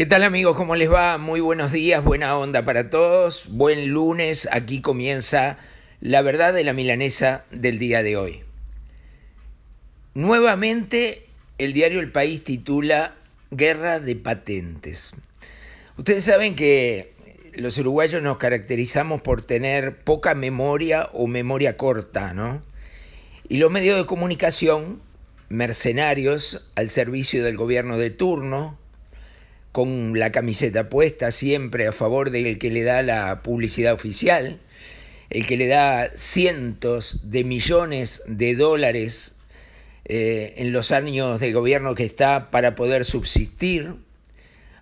¿Qué tal amigos? ¿Cómo les va? Muy buenos días, buena onda para todos. Buen lunes, aquí comienza la verdad de la milanesa del día de hoy. Nuevamente, el diario El País titula Guerra de Patentes. Ustedes saben que los uruguayos nos caracterizamos por tener poca memoria o memoria corta, ¿no? Y los medios de comunicación, mercenarios al servicio del gobierno de turno, con la camiseta puesta siempre a favor del que le da la publicidad oficial, el que le da cientos de millones de dólares eh, en los años de gobierno que está para poder subsistir,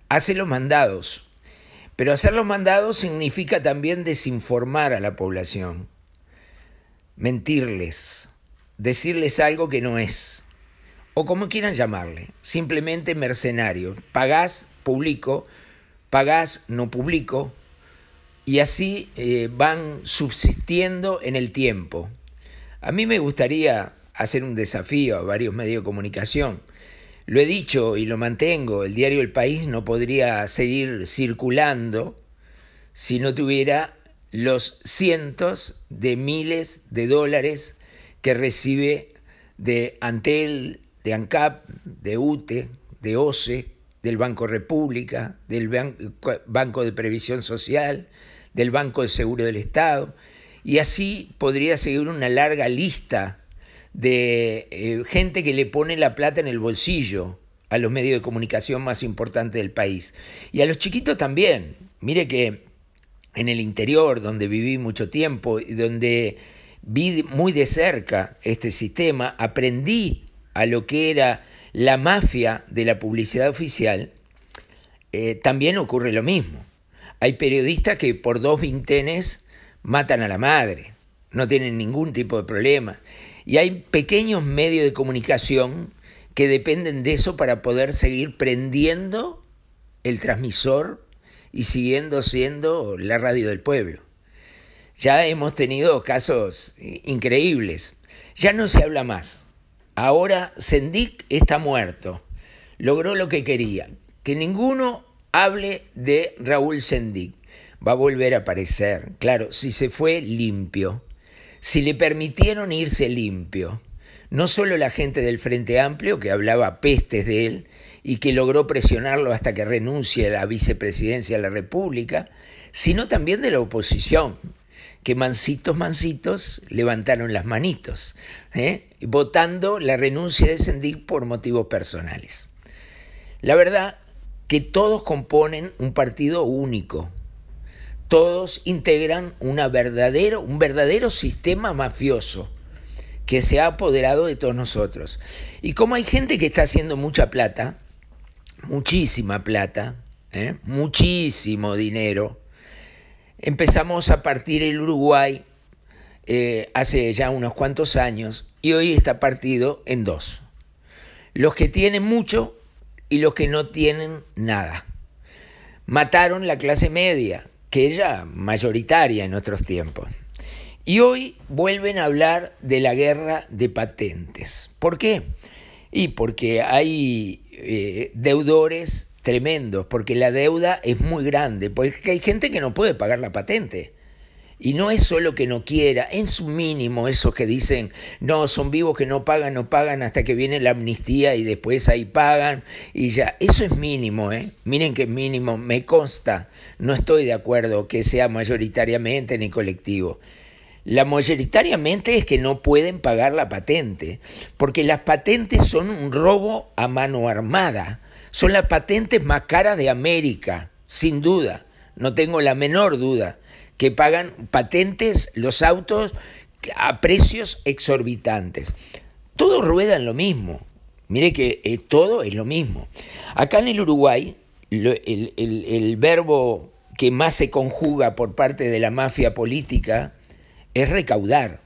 hace los mandados. Pero hacer los mandados significa también desinformar a la población, mentirles, decirles algo que no es, o como quieran llamarle, simplemente mercenario. Pagás publico, pagás, no publico, y así eh, van subsistiendo en el tiempo. A mí me gustaría hacer un desafío a varios medios de comunicación. Lo he dicho y lo mantengo, el diario El País no podría seguir circulando si no tuviera los cientos de miles de dólares que recibe de Antel, de ANCAP, de UTE, de OCE, del Banco República, del Banco de Previsión Social, del Banco de Seguro del Estado, y así podría seguir una larga lista de eh, gente que le pone la plata en el bolsillo a los medios de comunicación más importantes del país. Y a los chiquitos también. Mire que en el interior, donde viví mucho tiempo y donde vi muy de cerca este sistema, aprendí a lo que era la mafia de la publicidad oficial, eh, también ocurre lo mismo. Hay periodistas que por dos vintenes matan a la madre, no tienen ningún tipo de problema. Y hay pequeños medios de comunicación que dependen de eso para poder seguir prendiendo el transmisor y siguiendo siendo la radio del pueblo. Ya hemos tenido casos increíbles. Ya no se habla más Ahora Sendik está muerto. Logró lo que quería. Que ninguno hable de Raúl Sendik. Va a volver a aparecer. Claro, si se fue limpio. Si le permitieron irse limpio. No solo la gente del Frente Amplio, que hablaba pestes de él y que logró presionarlo hasta que renuncie a la vicepresidencia de la República, sino también de la oposición que mansitos, mansitos levantaron las manitos, ¿eh? votando la renuncia de Sendic por motivos personales. La verdad que todos componen un partido único. Todos integran una verdadero, un verdadero sistema mafioso que se ha apoderado de todos nosotros. Y como hay gente que está haciendo mucha plata, muchísima plata, ¿eh? muchísimo dinero, Empezamos a partir el Uruguay eh, hace ya unos cuantos años y hoy está partido en dos. Los que tienen mucho y los que no tienen nada. Mataron la clase media, que era mayoritaria en nuestros tiempos. Y hoy vuelven a hablar de la guerra de patentes. ¿Por qué? Y porque hay eh, deudores tremendos, porque la deuda es muy grande, porque hay gente que no puede pagar la patente. Y no es solo que no quiera, es su mínimo esos que dicen, no, son vivos que no pagan, no pagan hasta que viene la amnistía y después ahí pagan y ya. Eso es mínimo, ¿eh? Miren que mínimo, me consta, no estoy de acuerdo que sea mayoritariamente ni colectivo. La mayoritariamente es que no pueden pagar la patente, porque las patentes son un robo a mano armada son las patentes más caras de América, sin duda. No tengo la menor duda que pagan patentes los autos a precios exorbitantes. Todo rueda en lo mismo. Mire que eh, todo es lo mismo. Acá en el Uruguay, el, el verbo que más se conjuga por parte de la mafia política es recaudar.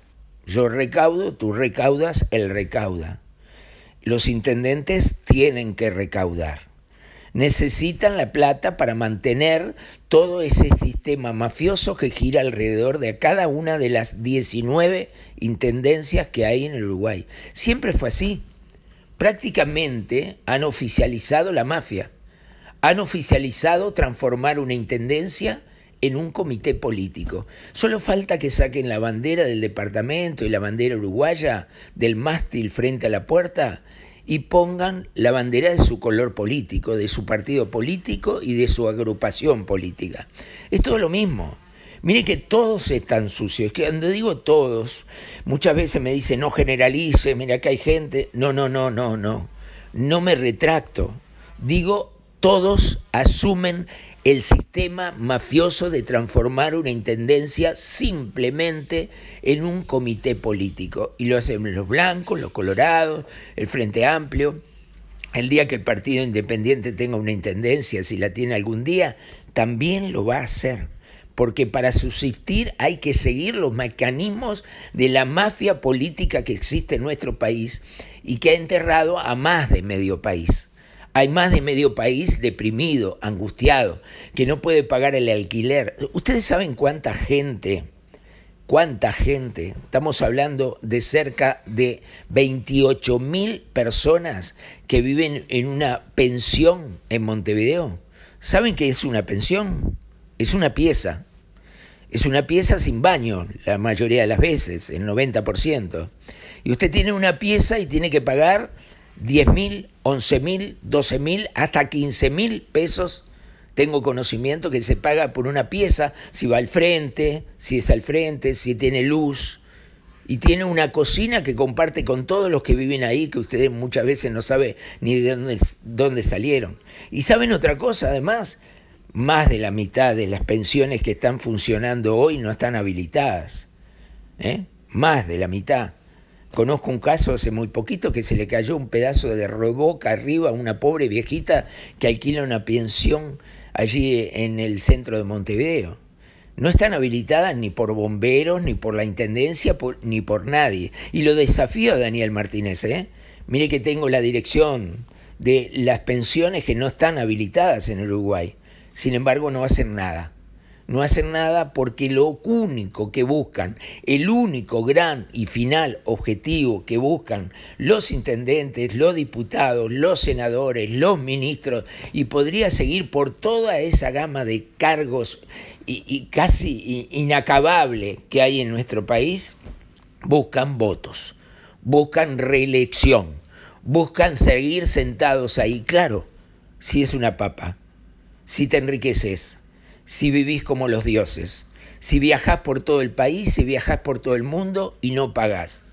Yo recaudo, tú recaudas, él recauda. Los intendentes tienen que recaudar. Necesitan la plata para mantener todo ese sistema mafioso que gira alrededor de cada una de las 19 intendencias que hay en el Uruguay. Siempre fue así. Prácticamente han oficializado la mafia. Han oficializado transformar una intendencia en un comité político. Solo falta que saquen la bandera del departamento y la bandera uruguaya del mástil frente a la puerta y pongan la bandera de su color político, de su partido político y de su agrupación política. Es todo lo mismo. Mire que todos están sucios. ...es Que cuando digo todos, muchas veces me dicen, no generalice, mira que hay gente. No, no, no, no, no. No me retracto. Digo, todos asumen el sistema mafioso de transformar una intendencia simplemente en un comité político. Y lo hacen los blancos, los colorados, el Frente Amplio. El día que el Partido Independiente tenga una intendencia, si la tiene algún día, también lo va a hacer. Porque para subsistir hay que seguir los mecanismos de la mafia política que existe en nuestro país y que ha enterrado a más de medio país. Hay más de medio país deprimido, angustiado, que no puede pagar el alquiler. Ustedes saben cuánta gente, cuánta gente, estamos hablando de cerca de 28 mil personas que viven en una pensión en Montevideo. ¿Saben qué es una pensión? Es una pieza. Es una pieza sin baño la mayoría de las veces, el 90%. Y usted tiene una pieza y tiene que pagar 10 mil, 11 mil, 12 mil, hasta 15 mil pesos. Tengo conocimiento que se paga por una pieza, si va al frente, si es al frente, si tiene luz. Y tiene una cocina que comparte con todos los que viven ahí, que ustedes muchas veces no saben ni de dónde, dónde salieron. Y saben otra cosa, además, más de la mitad de las pensiones que están funcionando hoy no están habilitadas. ¿eh? Más de la mitad. Conozco un caso hace muy poquito que se le cayó un pedazo de reboca arriba a una pobre viejita que alquila una pensión allí en el centro de Montevideo. No están habilitadas ni por bomberos, ni por la intendencia, ni por nadie. Y lo desafío a Daniel Martínez. ¿eh? Mire que tengo la dirección de las pensiones que no están habilitadas en Uruguay. Sin embargo, no hacen nada no hacen nada porque lo único que buscan, el único gran y final objetivo que buscan los intendentes, los diputados, los senadores, los ministros, y podría seguir por toda esa gama de cargos y, casi inacabable que hay en nuestro país, buscan votos, buscan reelección, buscan seguir sentados ahí. Claro, si es una papa, si te enriqueces si vivís como los dioses, si viajás por todo el país, si viajás por todo el mundo y no pagás,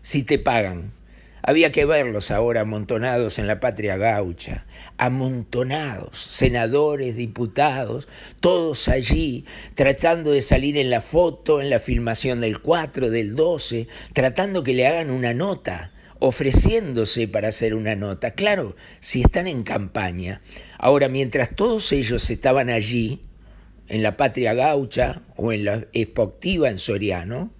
si te pagan. Había que verlos ahora amontonados en la patria gaucha, amontonados, senadores, diputados, todos allí, tratando de salir en la foto, en la filmación del 4, del 12, tratando que le hagan una nota, ofreciéndose para hacer una nota. Claro, si están en campaña. Ahora, mientras todos ellos estaban allí, en la patria gaucha o en la espoctiva en Soriano,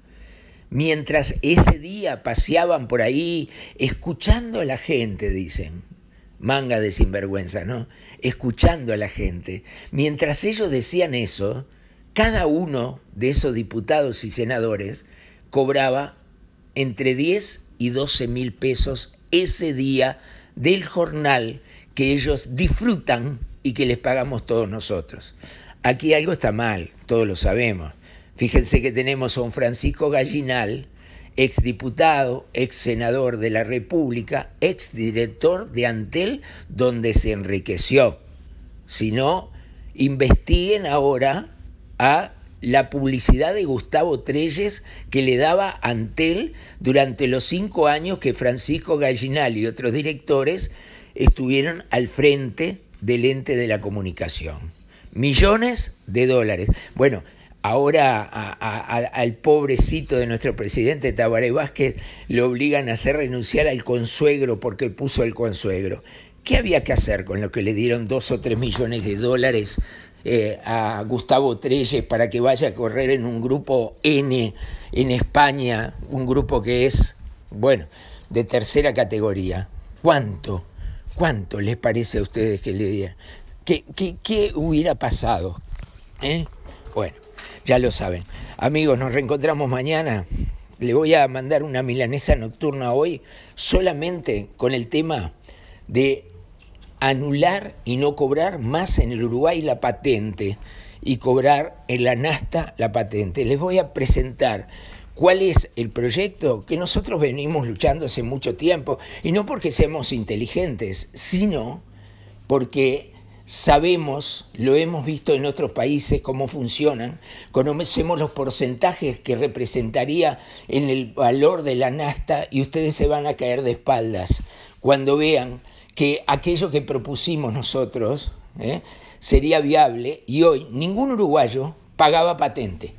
mientras ese día paseaban por ahí escuchando a la gente, dicen. Manga de sinvergüenza, ¿no? Escuchando a la gente. Mientras ellos decían eso, cada uno de esos diputados y senadores cobraba entre 10 y 12 mil pesos ese día del jornal que ellos disfrutan y que les pagamos todos nosotros. Aquí algo está mal, todos lo sabemos. Fíjense que tenemos a un Francisco Gallinal, exdiputado, ex senador de la República, ex director de Antel, donde se enriqueció. Si no, investiguen ahora a la publicidad de Gustavo Trelles que le daba Antel durante los cinco años que Francisco Gallinal y otros directores estuvieron al frente del ente de la comunicación millones de dólares. Bueno, ahora al pobrecito de nuestro presidente Tabaré Vázquez le obligan a hacer renunciar al consuegro porque puso el consuegro. ¿Qué había que hacer con lo que le dieron dos o tres millones de dólares eh, a Gustavo Trelles para que vaya a correr en un grupo N en España, un grupo que es, bueno, de tercera categoría? ¿Cuánto? ¿Cuánto les parece a ustedes que le dieron? ¿Qué, hubiera pasado? ¿Eh? Bueno, ya lo saben. Amigos, nos reencontramos mañana. Le voy a mandar una milanesa nocturna hoy solamente con el tema de anular y no cobrar más en el Uruguay la patente y cobrar en la Nasta la patente. Les voy a presentar cuál es el proyecto que nosotros venimos luchando hace mucho tiempo y no porque seamos inteligentes, sino porque sabemos, lo hemos visto en otros países cómo funcionan, conocemos los porcentajes que representaría en el valor de la NASTA y ustedes se van a caer de espaldas cuando vean que aquello que propusimos nosotros ¿eh? sería viable y hoy ningún uruguayo pagaba patente.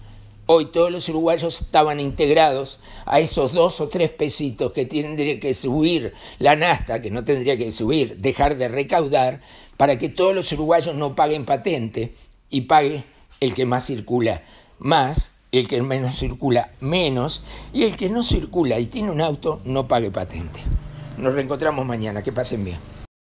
Hoy todos los uruguayos estaban integrados a esos dos o tres pesitos que tendría que subir la NASTA, que no tendría que subir, dejar de recaudar, para que todos los uruguayos no paguen patente y pague el que más circula más, el que menos circula menos y el que no circula y tiene un auto no pague patente. Nos reencontramos mañana, que pasen bien.